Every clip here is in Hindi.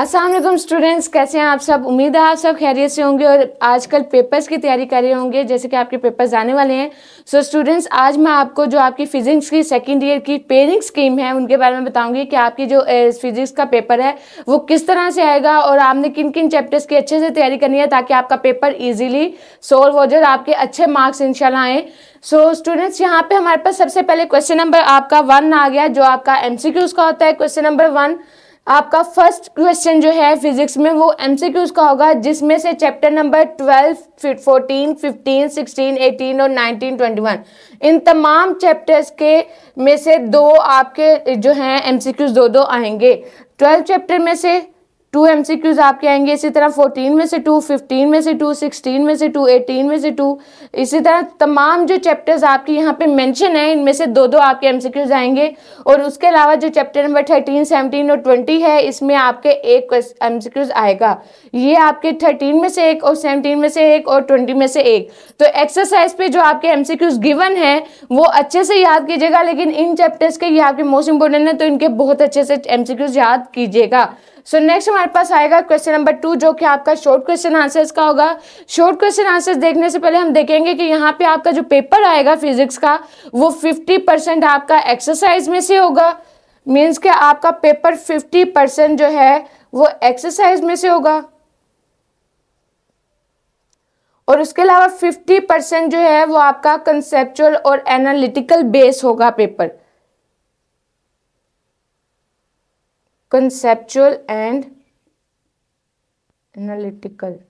असलम स्टूडेंट्स कैसे हैं आप सब उम्मीद है आप सब खैरियत से होंगे और आजकल पेपर्स की तैयारी कर रहे होंगे जैसे कि आपके पेपर्स आने वाले हैं सो so, स्टूडेंट्स आज मैं आपको जो आपकी फ़िज़िक्स की सेकेंड ईयर की पेरिंग स्कीम है उनके बारे में बताऊंगी कि आपकी जो फिज़िक्स का पेपर है वो किस तरह से आएगा और आपने किन किन चैप्टर्स की अच्छे से तैयारी करनी है ताकि आपका पेपर ईजिली सोल्व हो जाए आपके अच्छे मार्क्स इनशाला आएँ सो so, स्टूडेंट्स यहाँ पर हमारे पास सबसे पहले क्वेश्चन नंबर आपका वन आ गया जो आपका एम का होता है क्वेश्चन नंबर वन आपका फर्स्ट क्वेश्चन जो है फिजिक्स में वो एमसीक्यूज का होगा जिसमें से chapter number twelve fourteen fifteen sixteen eighteen और नाइनटीन ट्वेंटी वन इन तमाम चैप्टर्स के में से दो आपके जो हैं एमसीक्यूज दो दो आएंगे ट्वेल्व चैप्टर में से टू एम सी क्यूज आपके आएंगे इसी तरह फोर्टीन में से टू फिफ्टीन में से टू सिक्सटीन में से टू एटीन में से टू इसी तरह तमाम जो चैप्टर्स आपके यहाँ पे मेंशन है इनमें से दो दो आपके एम सी क्यूज आएंगे और उसके अलावा जो चैप्टर नंबर थर्टीन सेवनटीन और ट्वेंटी है इसमें आपके एक एम सी क्यूज आएगा ये आपके थर्टीन में से एक और सेवनटीन में से एक और ट्वेंटी में से एक तो एक्सरसाइज पे जो आपके एम सी क्यूज गिवन है वो अच्छे से याद कीजिएगा लेकिन इन चैप्टर्स के ये आपके मोस्ट इंपॉर्टेंट है तो इनके बहुत अच्छे से एम सी क्यूज याद कीजिएगा सो नेक्स्ट हमारे पास आएगा क्वेश्चन नंबर टू जो कि आपका शॉर्ट क्वेश्चन आंसर्स का होगा शॉर्ट क्वेश्चन आंसर्स देखने से पहले हम देखेंगे कि यहाँ पे आपका जो पेपर आएगा फिजिक्स का वो फिफ्टी परसेंट आपका एक्सरसाइज में से होगा मीन्स के आपका पेपर फिफ्टी परसेंट जो है वो एक्सरसाइज में से होगा और उसके अलावा फिफ्टी परसेंट जो है वो आपका कंसेप्चुअल और एनालिटिकल बेस होगा पेपर conceptual and analytical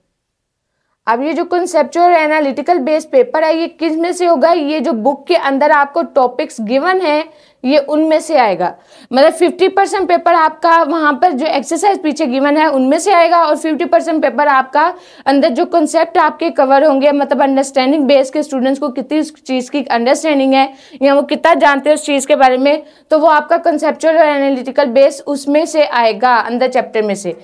अब ये जो कंसेप्चुअल एनालिटिकल बेस्ड पेपर है ये किस में से होगा ये जो बुक के अंदर आपको टॉपिक्स गिवन है ये उनमें से आएगा मतलब 50 परसेंट पेपर आपका वहाँ पर जो एक्सरसाइज पीछे गिवन है उनमें से आएगा और 50 परसेंट पेपर आपका अंदर जो कंसेप्ट आपके कवर होंगे मतलब अंडरस्टैंडिंग बेस के स्टूडेंट्स को कितनी चीज़ की अंडरस्टैंडिंग है या वो कितना जानते हैं उस चीज़ के बारे में तो वो आपका कंसेप्चुअल और एनालिटिकल बेस उसमें से आएगा अंदर चैप्टर में से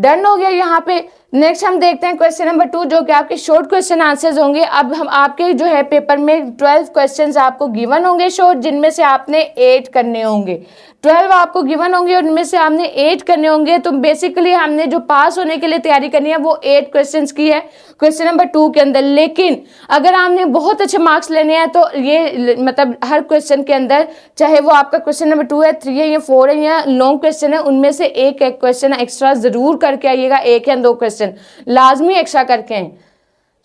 डन हो गया यहाँ पे नेक्स्ट हम देखते हैं क्वेश्चन नंबर टू जो कि आपके शॉर्ट क्वेश्चन आंसर्स होंगे अब हम आपके जो है पेपर में ट्वेल्व क्वेश्चंस आपको गिवन होंगे शॉर्ट जिनमें से आपने एट करने होंगे ट्वेल्व आपको गिवन होंगे और उनमें से आपने एट करने होंगे तो बेसिकली हमने जो पास होने के लिए तैयारी करनी है वो एट क्वेश्चन की है क्वेश्चन नंबर टू के अंदर लेकिन अगर आपने बहुत अच्छे मार्क्स लेने हैं तो ये मतलब हर क्वेश्चन के अंदर चाहे वो आपका क्वेश्चन नंबर टू है थ्री है या फोर है या लॉन्ग क्वेश्चन है उनमें से एक एक क्वेश्चन एक्स्ट्रा ज़रूर करके आइएगा एक या दो क्वेश्चन क्वेश्चन लाजमी एक्स्ट्रा करके हैं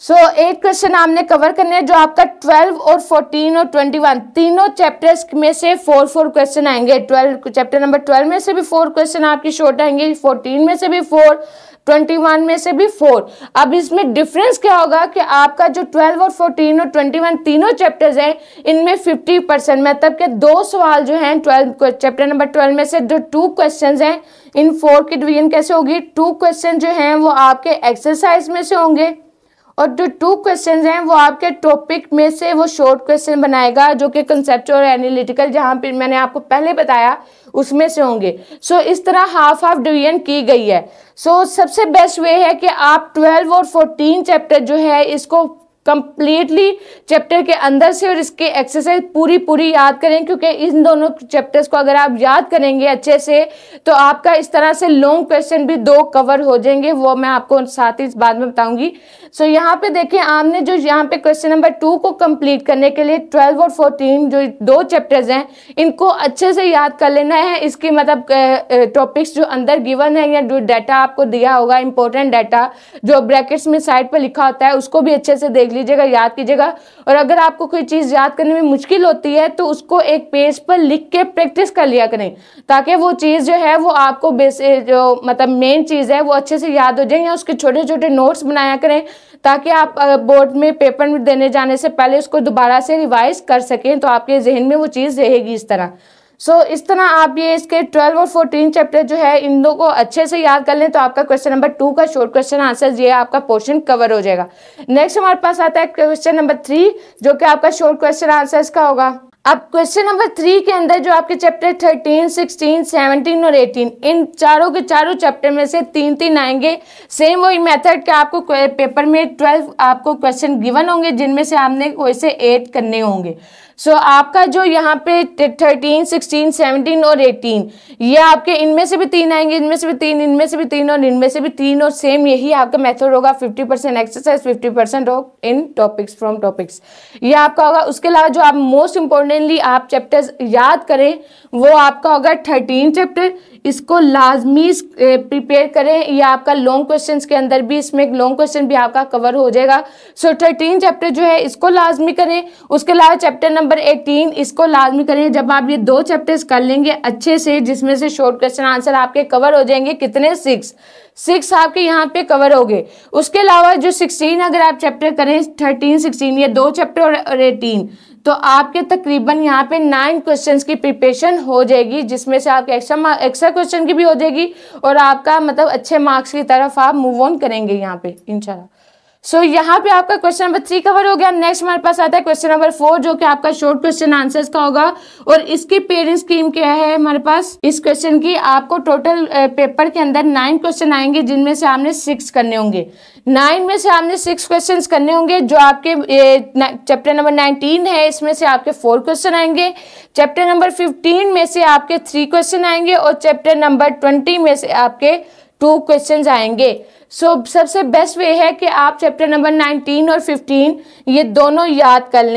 सो एट क्वेश्चन आपने कवर करने हैं जो आपका ट्वेल्व और फोर्टीन और ट्वेंटी वन तीनों चैप्टर्स में से फोर फोर क्वेश्चन आएंगे ट्वेल्व चैप्टर नंबर ट्वेल्व में से भी फोर क्वेश्चन आपकी शॉर्ट आएंगे फोर्टीन में से भी फोर ट्वेंटी वन में से भी फोर अब इसमें डिफरेंस क्या होगा कि आपका जो ट्वेल्व और फोर्टीन और ट्वेंटी वन तीनों चैप्टर्स हैं इनमें फिफ्टी परसेंट मतलब के दो सवाल जो हैं ट्वेल्व चैप्टर नंबर ट्वेल्व में से जो टू क्वेश्चन हैं इन फोर की डिवीजन कैसे होगी टू क्वेश्चन जो हैं वो आपके एक्सरसाइज में से होंगे और जो टू क्वेश्चन हैं वो आपके टॉपिक में से वो शॉर्ट क्वेश्चन बनाएगा जो कि कंसेप्ट और एनालिटिकल जहाँ पे मैंने आपको पहले बताया उसमें से होंगे सो so, इस तरह हाफ हाफ डिवीजन की गई है सो so, सबसे बेस्ट वे है कि आप ट्वेल्व और फोर्टीन चैप्टर जो है इसको कंप्लीटली चैप्टर के अंदर से और इसके एक्सरसाइज पूरी पूरी याद करें क्योंकि इन दोनों चैप्टर्स को अगर आप याद करेंगे अच्छे से तो आपका इस तरह से लॉन्ग क्वेश्चन भी दो कवर हो जाएंगे वो मैं आपको साथ ही इस बाद में बताऊंगी सो so, यहाँ पे देखिए आपने जो यहाँ पे क्वेश्चन नंबर टू को कंप्लीट करने के लिए ट्वेल्व और फोर्टीन जो दो चैप्टर्स हैं इनको अच्छे से याद कर लेना है इसके मतलब टॉपिक्स जो अंदर गिवन है या जो डाटा आपको दिया होगा इंपॉर्टेंट डाटा जो ब्रैकेट्स में साइड पर लिखा होता है उसको भी अच्छे से देख लीजिएगा याद कीजिएगा और अगर आपको कोई चीज़ याद करने में मुश्किल होती है तो उसको एक पेज पर लिख के प्रैक्टिस कर लिया करें ताकि वो चीज़ जो है वो आपको बेसिक जो मतलब मेन चीज़ है वो अच्छे से याद हो जाए या उसके छोटे छोटे नोट्स बनाया करें ताकि आप बोर्ड में पेपर में देने जाने से पहले उसको दोबारा से रिवाइज कर सकें तो आपके जहन में वो चीज़ रहेगी इस तरह सो so, इस तरह आप ये इसके ट्वेल्व और फोर्टीन चैप्टर जो है इन दो को अच्छे से याद कर लें तो आपका क्वेश्चन नंबर टू का शॉर्ट क्वेश्चन आंसर ये आपका पोर्शन कवर हो जाएगा नेक्स्ट हमारे पास आता है क्वेश्चन नंबर थ्री जो कि आपका शॉर्ट क्वेश्चन आंसर इसका होगा अब क्वेश्चन नंबर थ्री के अंदर जो आपके चैप्टर थर्टीन सिक्सटीन सेवनटीन और एटीन इन चारों के चारों चैप्टर में से तीन तीन आएंगे सेम वही मेथड के आपको पेपर में ट्वेल्व आपको क्वेश्चन गिवन होंगे जिनमें से आपने कोई से एट करने होंगे सो so, आपका जो यहाँ पे थर्टीन सिक्सटीन सेवनटीन और एटीन ये आपके इनमें से भी तीन आएंगे इनमें से भी तीन इनमें से भी तीन और इनमें से भी तीन और सेम यही आपका मेथड होगा fifty percent exercise fifty percent हो इन टॉपिक्स फ्रॉम टॉपिक्स ये आपका होगा उसके अलावा जो आप मोस्ट इंपॉर्टेंटली आप चैप्टर्स याद करें वो आपका होगा थर्टीन चैप्टर इसको लाजमी प्रिपेयर करें यह आपका लॉन्ग क्वेश्चन के अंदर भी इसमें एक लॉन्ग क्वेश्चन भी आपका कवर हो जाएगा सो थर्टीन चैप्टर जो है इसको लाजमी करें उसके अलावा चैप्टर नंबर नंबर एटीन इसको लाजमी करेंगे जब आप ये दो चैप्टर्स कर लेंगे अच्छे से जिसमें से शॉर्ट क्वेश्चन आंसर आपके कवर हो जाएंगे कितने सिक्स सिक्स आपके यहाँ पे कवर हो गए उसके अलावा जो सिक्सटीन अगर आप चैप्टर करें थर्टीन सिक्सटीन ये दो चैप्टर और एटीन तो आपके तकरीबन यहाँ पे नाइन क्वेश्चंस की प्रिपरेशन हो जाएगी जिसमें से आपके एक्स्ट्रा एक्स्ट्रा क्वेश्चन की भी हो जाएगी और आपका मतलब अच्छे मार्क्स की तरफ आप मूव ऑन करेंगे यहाँ पे इंशाल्लाह सो so, यहाँ पे आपका क्वेश्चन नंबर थ्री कवर हो गया नेक्स्ट हमारे पास आता है क्वेश्चन नंबर फोर जो कि आपका शॉर्ट क्वेश्चन आंसर्स का होगा और इसकी पेरेंट्स स्कीम क्या है हमारे पास इस क्वेश्चन की आपको टोटल पेपर के अंदर नाइन क्वेश्चन आएंगे जिनमें से आपने सिक्स करने होंगे नाइन में से आपने सिक्स क्वेश्चन करने होंगे जो आपके चैप्टर नंबर नाइनटीन है इसमें से आपके फोर क्वेश्चन आएंगे चैप्टर नंबर फिफ्टीन में से आपके थ्री क्वेश्चन आएंगे और चैप्टर नंबर ट्वेंटी में से आपके टू क्वेश्चंस आएंगे सो so, सबसे बेस्ट वे है कि आप चैप्टर नंबर 19 और 15 ये दोनों याद कर लें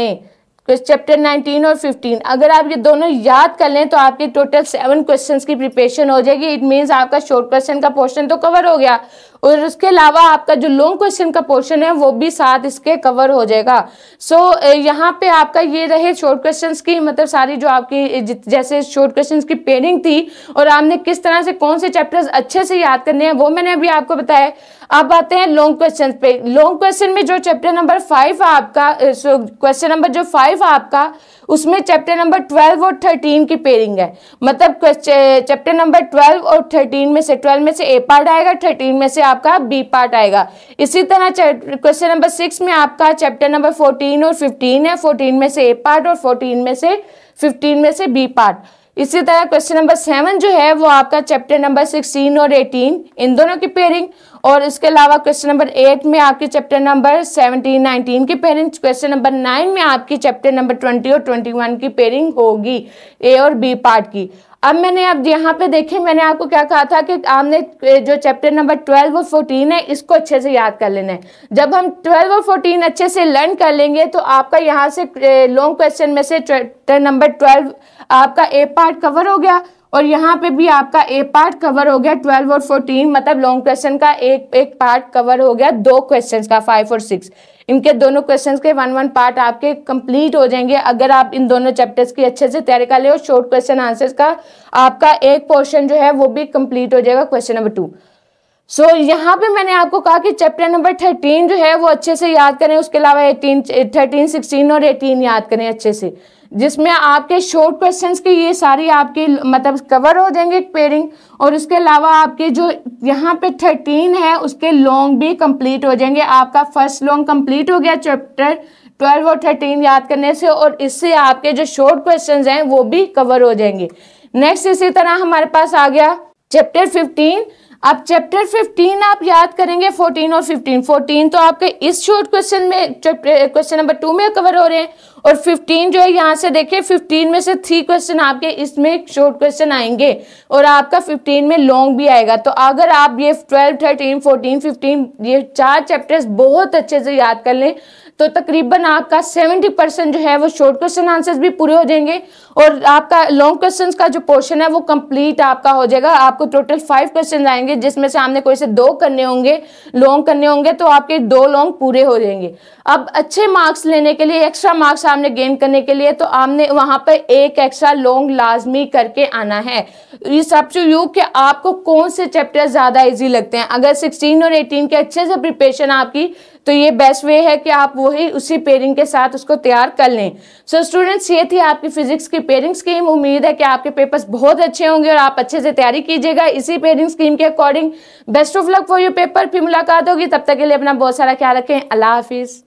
चैप्टर 19 और 15 अगर आप ये दोनों याद कर लें तो आपकी टोटल सेवन क्वेश्चंस की प्रिपरेशन हो जाएगी इट मींस आपका शॉर्ट क्वेश्चन का पोर्शन तो कवर हो गया और उसके अलावा आपका जो लॉन्ग क्वेश्चन का पोर्शन है वो भी साथ इसके कवर हो जाएगा सो so, यहाँ पे आपका ये रहे शॉर्ट क्वेश्चन की मतलब सारी जो आपकी जैसे शॉर्ट क्वेश्चन की पेनिंग थी और आपने किस तरह से कौन से चैप्टर्स अच्छे से याद करने हैं वो मैंने अभी आपको बताया अब आते हैं लॉन्ग क्वेश्चन पे लॉन्ग क्वेश्चन में जो चैप्टर नंबर फाइव आपका क्वेश्चन नंबर जो फाइव आपका उसमें चैप्टर नंबर ट्वेल्व और थर्टीन की पेयरिंग है मतलब चैप्टर नंबर ट्वेल्व और थर्टीन में से ट्वेल्व में से ए पार्ट आएगा थर्टीन में से आपका बी पार्ट आएगा इसी तरह क्वेश्चन नंबर सिक्स में आपका चैप्टर नंबर फोर्टीन और फिफ्टीन है फोर्टीन में से ए पार्ट और फोर्टीन में से फिफ्टीन में से बी पार्ट इसी तरह क्वेश्चन नंबर सेवन जो है वो आपका चैप्टर नंबर सिक्सटीन और एटीन इन दोनों की पेयरिंग और इसके अलावा क्वेश्चन नंबर एट में आपके चैप्टर नंबर सेवनटीन नाइनटीन की पेयरिंग क्वेश्चन नंबर नाइन में आपकी चैप्टर नंबर ट्वेंटी और ट्वेंटी वन की पेयरिंग होगी ए और बी पार्ट की अब मैंने अब यहाँ पे देखे मैंने आपको क्या कहा था कि आपने जो चैप्टर नंबर ट्वेल्व और फोर्टीन है इसको अच्छे से याद कर लेना है जब हम ट्वेल्व और फोर्टीन अच्छे से लर्न कर लेंगे तो आपका यहाँ से लॉन्ग क्वेश्चन में से चैप्टर नंबर ट्वेल्व आपका ए पार्ट कवर हो गया और यहाँ पे भी आपका ए पार्ट कवर हो गया ट्वेल्व और फोर्टीन मतलब लॉन्ग क्वेश्चन का एक एक पार्ट कवर हो गया दो क्वेश्चन का फाइव और सिक्स इनके दोनों क्वेश्चंस के वन वन पार्ट आपके कंप्लीट हो जाएंगे अगर आप इन दोनों चैप्टर्स की अच्छे से तैयारी कर ले और शॉर्ट क्वेश्चन आंसर्स का आपका एक पोर्शन जो है वो भी कंप्लीट हो जाएगा question number two so so, यहाँ पे मैंने आपको कहा कि चैप्टर नंबर थर्टीन जो है वो अच्छे से याद करें उसके अलावा एटीन थर्टीन सिक्सटीन और एटीन याद करें अच्छे से जिसमें आपके शॉर्ट क्वेश्चंस के ये सारी आपकी मतलब कवर हो जाएंगे पेयरिंग और उसके अलावा आपके जो यहाँ पे थर्टीन है उसके लॉन्ग भी कंप्लीट हो जाएंगे आपका फर्स्ट लॉन्ग कंप्लीट हो गया चैप्टर ट्वेल्व और थर्टीन याद करने से और इससे आपके जो शॉर्ट क्वेश्चन हैं वो भी कवर हो जाएंगे नेक्स्ट इसी तरह हमारे पास आ गया चैप्टर फिफ्टीन अब चैप्टर 15 आप याद करेंगे 14 और 15 14 तो आपके इस शॉर्ट क्वेश्चन में क्वेश्चन नंबर टू में कवर हो रहे हैं और 15 जो है यहाँ से देखिए 15 में से थ्री क्वेश्चन आपके इसमें शॉर्ट क्वेश्चन आएंगे और आपका 15 में लॉन्ग भी आएगा तो अगर आप ये 12 13 14 15 ये चार चैप्टर्स बहुत अच्छे से याद कर लें तो तकरीबन आपका 70 परसेंट जो है वो शॉर्ट क्वेश्चन आंसर्स भी पूरे हो जाएंगे और आपका लॉन्ग क्वेश्चन का जो पोर्शन है वो कंप्लीट आपका हो जाएगा आपको टोटल फाइव क्वेश्चन आएंगे जिसमें से आपने कोई से दो करने होंगे लॉन्ग करने होंगे तो आपके दो लॉन्ग पूरे हो जाएंगे अब अच्छे मार्क्स लेने के लिए एक्स्ट्रा मार्क्स आपने गेन करने के लिए तो आपने वहाँ पर एक एक्स्ट्रा लॉन्ग लाजमी करके आना है इस अप टू यू कि आपको कौन से चैप्टर ज़्यादा इजी लगते हैं अगर 16 और 18 के अच्छे से प्रिपरेशन आपकी तो ये बेस्ट वे है कि आप वही उसी पेयरिंग के साथ उसको तैयार कर लें सो so, स्टूडेंट्स ये थी आपकी फिजिक्स की पेयरिंग स्कीम उम्मीद है कि आपके पेपर्स बहुत अच्छे होंगे और आप अच्छे से तैयारी कीजिएगा इसी पेयरिंग स्कीम के according best of luck for you paper फिर मुलाकात होगी तब तक के लिए अपना बहुत सारा ख्याल रखें अल्लाह हाफिज़